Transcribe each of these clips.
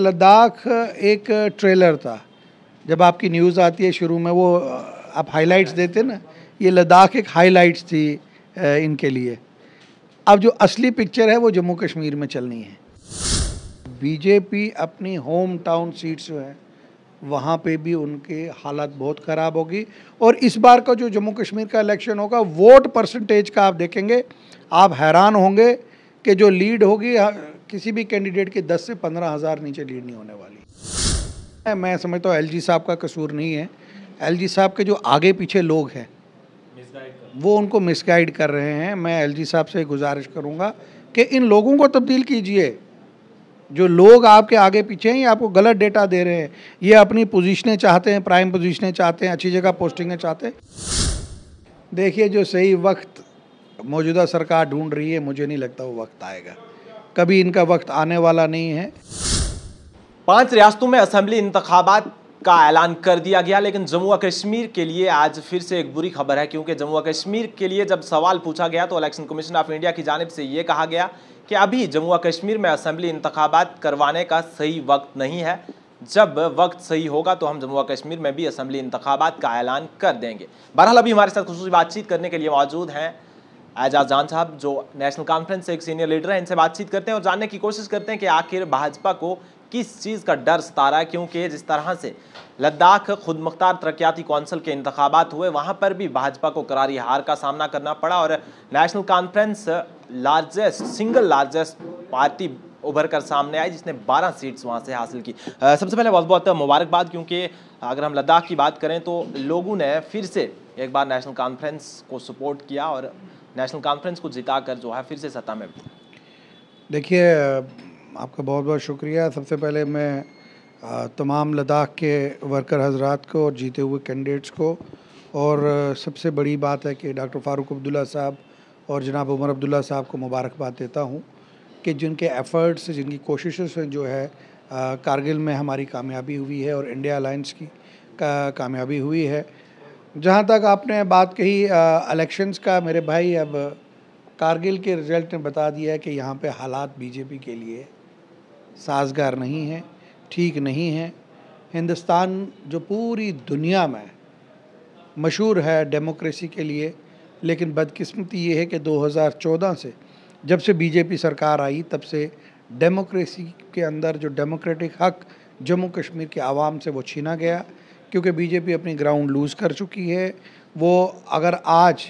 लद्दाख एक ट्रेलर था जब आपकी न्यूज़ आती है शुरू में वो आप हाइलाइट्स देते ना ये लद्दाख एक हाइलाइट्स थी इनके लिए अब जो असली पिक्चर है वो जम्मू कश्मीर में चलनी है बीजेपी अपनी होम टाउन सीट्स जो हैं वहाँ पे भी उनके हालात बहुत ख़राब होगी और इस बार का जो जम्मू कश्मीर का इलेक्शन होगा वोट परसेंटेज का आप देखेंगे आप हैरान होंगे कि जो लीड होगी किसी भी कैंडिडेट के दस से पंद्रह हज़ार नीचे लीड नहीं होने वाली मैं समझता हूँ एल साहब का कसूर नहीं है एल साहब के जो आगे पीछे लोग हैं वो उनको मिसगाइड कर रहे हैं मैं एल साहब से गुजारिश करूँगा कि इन लोगों को तब्दील कीजिए जो लोग आपके आगे पीछे हैं ये आपको गलत डेटा दे रहे हैं ये अपनी पोजिशनें चाहते हैं प्राइम पोजिशनें चाहते हैं अच्छी जगह पोस्टिंगें चाहते हैं देखिए जो सही वक्त मौजूदा सरकार ढूंढ रही है मुझे नहीं लगता वो वक्त आएगा कभी इनका वक्त आने वाला नहीं है पांच रियासतों में असेंबली इंतबात का ऐलान कर दिया गया लेकिन जम्मू कश्मीर के लिए आज फिर से एक बुरी खबर है क्योंकि जम्मू कश्मीर के लिए जब सवाल पूछा गया तो इलेक्शन कमीशन ऑफ इंडिया की जानब से ये कहा गया कि अभी जम्मू कश्मीर में असेंबली इंतबात करवाने का सही वक्त नहीं है जब वक्त सही होगा तो हम जम्मू कश्मीर में भी असेंबली इंतबात का ऐलान कर देंगे बहरहाल अभी हमारे साथ खसूस बातचीत करने के लिए मौजूद हैं एजाज जान साहब जो नेशनल कॉन्फ्रेंस से एक सीनियर लीडर हैं इनसे बातचीत करते हैं और जानने की कोशिश करते हैं कि आखिर भाजपा को किस चीज़ का डर सता रहा है क्योंकि जिस तरह से लद्दाख खुद मुख्तार तरक्याती कौंसिल के इंतबात हुए वहाँ पर भी भाजपा को करारी हार का सामना करना पड़ा और National Conference largest single largest party उभर कर सामने आई जिसने 12 सीट्स वहाँ से हासिल की सबसे पहले बहुत बहुत मुबारकबाद क्योंकि अगर हम लद्दाख की बात करें तो लोगों ने फिर से एक बार नेशनल कॉन्फ्रेंस को सपोर्ट किया और नेशनल कॉन्फ्रेंस को जिता कर जो है फिर से सत्ता में देखिए आपका बहुत बहुत शुक्रिया सबसे पहले मैं तमाम लद्दाख के वर्कर हजरात को और जीते हुए कैंडिडेट्स को और सबसे बड़ी बात है कि डॉक्टर फारूक अब्दुल्ला साहब और जनाब उमर अब्दुल्ला साहब को मुबारकबाद देता हूँ कि जिनके एफ़र्ट्स जिनकी कोशिशों से जो है कारगिल में हमारी कामयाबी हुई है और इंडिया अलाइंस की का, कामयाबी हुई है जहाँ तक आपने बात कही इलेक्शंस का मेरे भाई अब कारगिल के रिजल्ट ने बता दिया है कि यहाँ पे हालात बीजेपी के लिए साजगार नहीं है ठीक नहीं है हिंदुस्तान जो पूरी दुनिया में मशहूर है डेमोक्रेसी के लिए लेकिन बदकिस्मती ये है कि 2014 से जब से बीजेपी सरकार आई तब से डेमोक्रेसी के अंदर जो डेमोक्रेटिक हक जम्मू कश्मीर के आवाम से वो छीना गया क्योंकि बीजेपी अपनी ग्राउंड लूज़ कर चुकी है वो अगर आज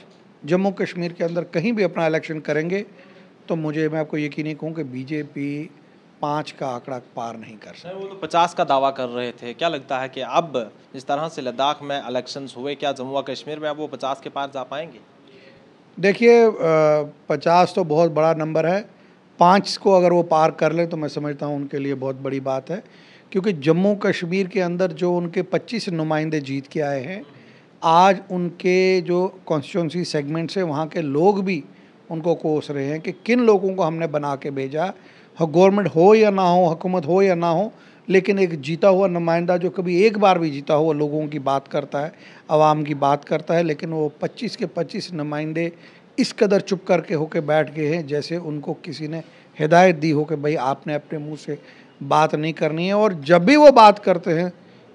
जम्मू कश्मीर के अंदर कहीं भी अपना इलेक्शन करेंगे तो मुझे मैं आपको यकीन कहूँ कि बीजेपी पाँच का आंकड़ा पार नहीं कर सकते वो तो पचास का दावा कर रहे थे क्या लगता है कि अब जिस तरह से लद्दाख में इलेक्शन हुए क्या जम्मू और कश्मीर में अब वो पचास के पार जा पाएंगे देखिए पचास तो बहुत बड़ा नंबर है पाँच को अगर वो पार कर ले तो मैं समझता हूँ उनके लिए बहुत बड़ी बात है क्योंकि जम्मू कश्मीर के अंदर जो उनके 25 नुमाइंदे जीत के आए हैं आज उनके जो कॉन्स्टिट्यूंसी सेगमेंट से वहाँ के लोग भी उनको कोस रहे हैं कि किन लोगों को हमने बना के भेजा गवर्नमेंट हो या ना हो हुकूमत हो या ना हो लेकिन एक जीता हुआ नुमाइंदा जो कभी एक बार भी जीता हुआ लोगों की बात करता है आवाम की बात करता है लेकिन वो 25 के 25 नुमाइंदे इस कदर चुप करके होके बैठ गए हैं जैसे उनको किसी ने हिदायत दी हो कि भाई आपने अपने मुंह से बात नहीं करनी है और जब भी वो बात करते हैं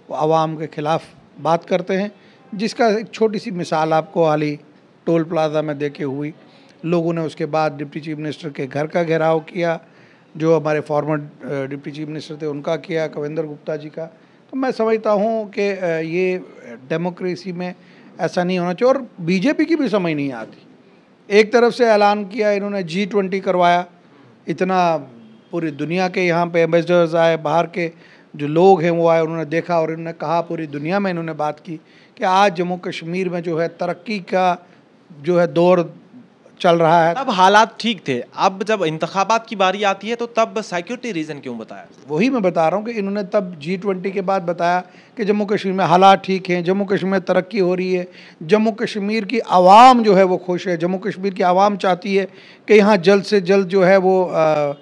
वो आवाम के ख़िलाफ़ बात करते हैं जिसका एक छोटी सी मिसाल आपको हाल ही टोल प्लाजा में देखे हुई लोगों ने उसके बाद डिप्टी चीफ मिनिस्टर के घर का घेराव किया जो हमारे फॉर्मर डिप्टी चीफ मिनिस्टर थे उनका किया कविंदर गुप्ता जी का तो मैं समझता हूँ कि ये डेमोक्रेसी में ऐसा नहीं होना चाहिए और बीजेपी की भी समझ नहीं आती एक तरफ से ऐलान किया इन्होंने जी ट्वेंटी करवाया इतना पूरी दुनिया के यहाँ पे एम्बेसडर्स आए बाहर के जो लोग हैं वो आए उन्होंने देखा और इन्होंने कहा पूरी दुनिया में इन्होंने बात की कि आज जम्मू कश्मीर में जो है तरक्की का जो है दौर चल रहा है तब हालात ठीक थे अब जब इंतबात की बारी आती है तो तब सिक्योरिटी रीज़न क्यों बताया वही मैं बता रहा हूँ कि इन्होंने तब जी ट्वेंटी के बाद बताया कि जम्मू कश्मीर में हालात ठीक हैं जम्मू कश्मीर में तरक्की हो रही है जम्मू कश्मीर की आवाम जो है वो खुश है जम्मू कश्मीर की आवाम चाहती है कि यहाँ जल्द से जल्द जो है वो आ,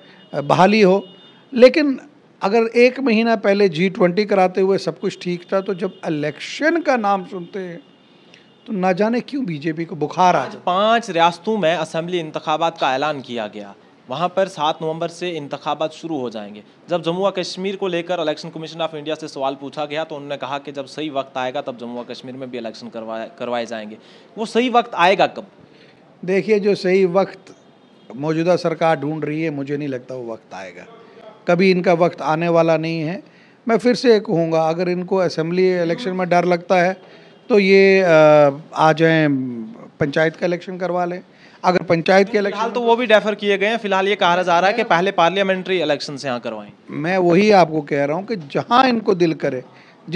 बहाली हो लेकिन अगर एक महीना पहले जी ट्वेंटी कराते हुए सब कुछ ठीक था तो जब इलेक्शन का नाम सुनते हैं तो ना जाने क्यों बीजेपी को बुखार आ जाए पांच रियासतों में असम्बली इंतबात का ऐलान किया गया वहाँ पर सात नवंबर से इंतबात शुरू हो जाएंगे जब जम्मू कश्मीर को लेकर इलेक्शन कमीशन ऑफ इंडिया से सवाल पूछा गया तो उन्होंने कहा कि जब सही वक्त आएगा तब जम्मू कश्मीर में भी इलेक्शन करवाए करवाए जाएंगे वो सही वक्त आएगा कब देखिए जो सही वक्त मौजूदा सरकार ढूंढ रही है मुझे नहीं लगता वो वक्त आएगा कभी इनका वक्त आने वाला नहीं है मैं फिर से कहूँगा अगर इनको असेंबली इलेक्शन में डर लगता है तो ये आ जाए पंचायत का इलेक्शन करवा लें अगर पंचायत के इलेक्शन तो वो भी डेफर किए गए हैं फिलहाल ये कहा जा रहा है कि पहले पार्लियामेंट्री इलेक्शन से यहाँ करवाएं मैं वही आपको कह रहा हूँ कि जहाँ इनको दिल करे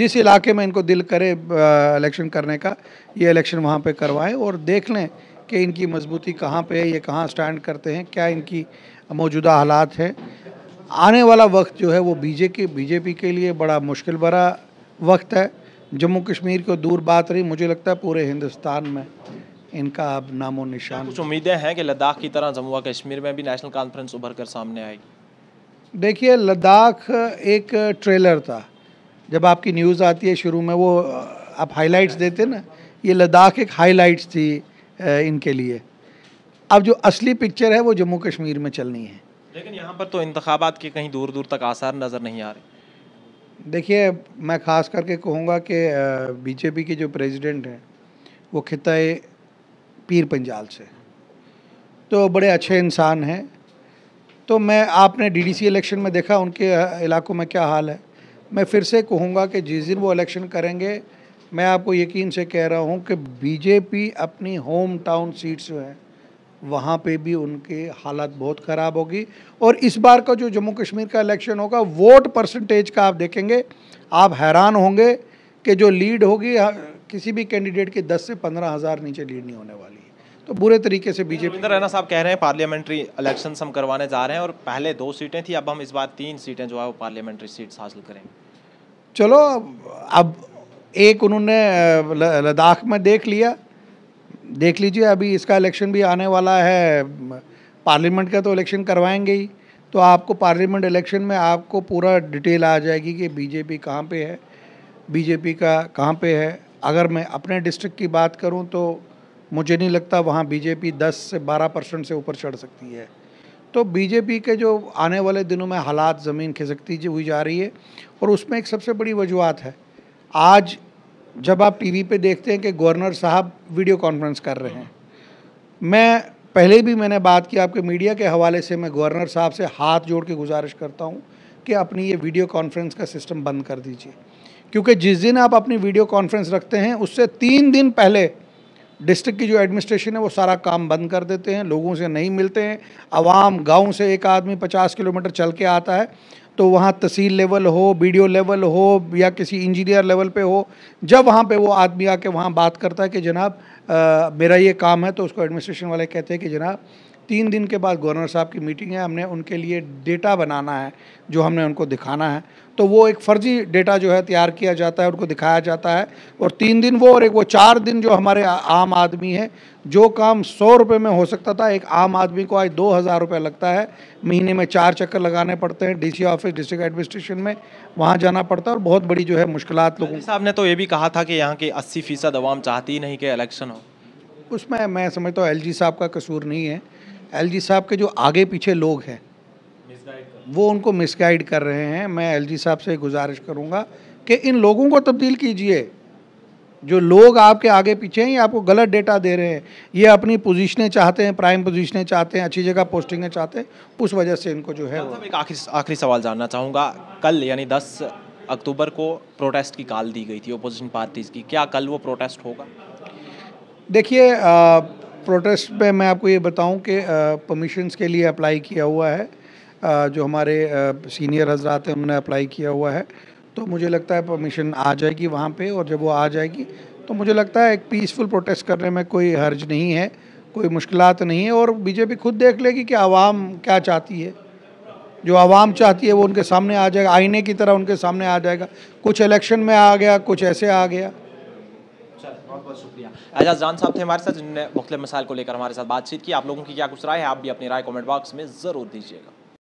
जिस इलाके में इनको दिल करे इलेक्शन करने का ये इलेक्शन वहाँ पे करवाएं और देख लें कि इनकी मजबूती कहाँ पे है ये कहाँ स्टैंड करते हैं क्या इनकी मौजूदा हालात है आने वाला वक्त जो है वो बीजेपी बीजेपी के लिए बड़ा मुश्किल भरा वक्त है जम्मू कश्मीर को दूर बात रही मुझे लगता है पूरे हिंदुस्तान में इनका अब नामो निशान कुछ उम्मीदें हैं कि लद्दाख की तरह जम्मू कश्मीर में भी नेशनल कॉन्फ्रेंस उभर कर सामने आएगी देखिए लद्दाख एक ट्रेलर था जब आपकी न्यूज़ आती है शुरू में वो आप हाइलाइट्स देते ना ये लद्दाख एक हाइलाइट्स थी इनके लिए अब जो असली पिक्चर है वो जम्मू कश्मीर में चलनी है लेकिन यहाँ पर तो इंतबात के कहीं दूर दूर तक आसार नज़र नहीं आ रहे देखिए मैं ख़ास करके कहूँगा कि बीजेपी के जो प्रेसिडेंट हैं वो खिताए पीर पंजाल से तो बड़े अच्छे इंसान हैं तो मैं आपने डीडीसी इलेक्शन में देखा उनके इलाकों में क्या हाल है मैं फिर से कहूँगा कि जिस दिन वो इलेक्शन करेंगे मैं आपको यकीन से कह रहा हूँ कि बीजेपी अपनी होम टाउन सीट्स जो हैं वहाँ पे भी उनके हालत बहुत ख़राब होगी और इस बार का जो जम्मू कश्मीर का इलेक्शन होगा वोट परसेंटेज का आप देखेंगे आप हैरान होंगे कि जो लीड होगी हाँ, किसी भी कैंडिडेट की दस से पंद्रह हज़ार नीचे लीड नहीं होने वाली तो बुरे तरीके से बीजेपी रैना साहब कह रहे हैं पार्लियामेंट्री इलेक्शन हम करवाने जा रहे हैं और पहले दो सीटें थी अब हम इस बार तीन सीटें जो है वो पार्लियामेंट्री सीट्स हासिल करेंगे चलो अब एक उन्होंने लद्दाख में देख लिया देख लीजिए अभी इसका इलेक्शन भी आने वाला है पार्लियामेंट का तो इलेक्शन करवाएंगे ही तो आपको पार्लियामेंट इलेक्शन में आपको पूरा डिटेल आ जाएगी कि बीजेपी कहाँ पे है बीजेपी का कहाँ पे है अगर मैं अपने डिस्ट्रिक्ट की बात करूँ तो मुझे नहीं लगता वहाँ बीजेपी 10 से 12 परसेंट से ऊपर चढ़ सकती है तो बीजेपी के जो आने वाले दिनों में हालात ज़मीन खिसकती हुई जा रही है और उसमें एक सबसे बड़ी वजूहत है आज जब आप टीवी पे देखते हैं कि गवर्नर साहब वीडियो कॉन्फ्रेंस कर रहे हैं मैं पहले भी मैंने बात की आपके मीडिया के हवाले से मैं गवर्नर साहब से हाथ जोड़ के गुजारिश करता हूँ कि अपनी ये वीडियो कॉन्फ्रेंस का सिस्टम बंद कर दीजिए क्योंकि जिस दिन आप अपनी वीडियो कॉन्फ्रेंस रखते हैं उससे तीन दिन पहले डिस्ट्रिक्ट की जो एडमिनिस्ट्रेशन है वो सारा काम बंद कर देते हैं लोगों से नहीं मिलते हैं आवाम गांव से एक आदमी पचास किलोमीटर चल के आता है तो वहाँ तहसील लेवल हो बीडीओ लेवल हो या किसी इंजीनियर लेवल पे हो जब वहाँ पे वो आदमी आके वहाँ बात करता है कि जनाब आ, मेरा ये काम है तो उसको एडमिनिस्ट्रेशन वाले कहते हैं कि जनाब तीन दिन के बाद गवर्नर साहब की मीटिंग है हमने उनके लिए डेटा बनाना है जो हमने उनको दिखाना है तो वो एक फर्जी डेटा जो है तैयार किया जाता है उनको दिखाया जाता है और तीन दिन वो और एक वो चार दिन जो हमारे आम आदमी है जो काम सौ रुपये में हो सकता था एक आम आदमी को आज दो हज़ार रुपये लगता है महीने में चार चक्कर लगाने पड़ते हैं डीसी ऑफिस डिस्ट्रिक्ट एडमिनिस्ट्रेशन में वहाँ जाना पड़ता है और बहुत बड़ी जो है मुश्किल लोगों साहब ने तो ये भी कहा था कि यहाँ की अस्सी फीसद आवाम चाहती ही नहीं कि इलेक्शन हो उसमें मैं समझता हूँ एल साहब का कसूर नहीं है जी साहब के जो आगे पीछे लोग हैं वो उनको मिसगाइड कर रहे हैं मैं जी साहब से गुजारिश करूंगा कि इन लोगों को तब्दील कीजिए जो लोग आपके आगे पीछे हैं आपको गलत डेटा दे रहे हैं ये अपनी पोजीशनें चाहते हैं प्राइम पोजीशनें चाहते हैं अच्छी जगह पोस्टिंगें चाहते हैं उस वजह से इनको जो है अच्छा, एक आखिरी आखिरी सवाल जानना चाहूँगा कल यानी दस अक्टूबर को प्रोटेस्ट की कॉल दी गई थी अपोजिशन पार्टीज़ की क्या कल वो प्रोटेस्ट होगा देखिए प्रोटेस्ट पे मैं आपको ये बताऊं कि परमिशंस के लिए अप्लाई किया हुआ है आ, जो हमारे सीनियर हजरात हैं उन्होंने अप्लाई किया हुआ है तो मुझे लगता है परमिशन आ जाएगी वहाँ पे और जब वो आ जाएगी तो मुझे लगता है एक पीसफुल प्रोटेस्ट करने में कोई हर्ज नहीं है कोई मुश्किल नहीं है और बीजेपी खुद देख लेगी कि आवाम क्या चाहती है जो आवाम चाहती है वो उनके सामने आ जाएगा आईने की तरह उनके सामने आ जाएगा कुछ इलेक्शन में आ गया कुछ ऐसे आ गया बहुत शुक्रिया एजाज जान साहब थे हमारे साथ जिन्होंने मुख्तु मसाइल को लेकर हमारे साथ बातचीत की आप लोगों की क्या कुछ राय है आप भी अपनी राय कमेंट बॉक्स में ज़रूर दीजिएगा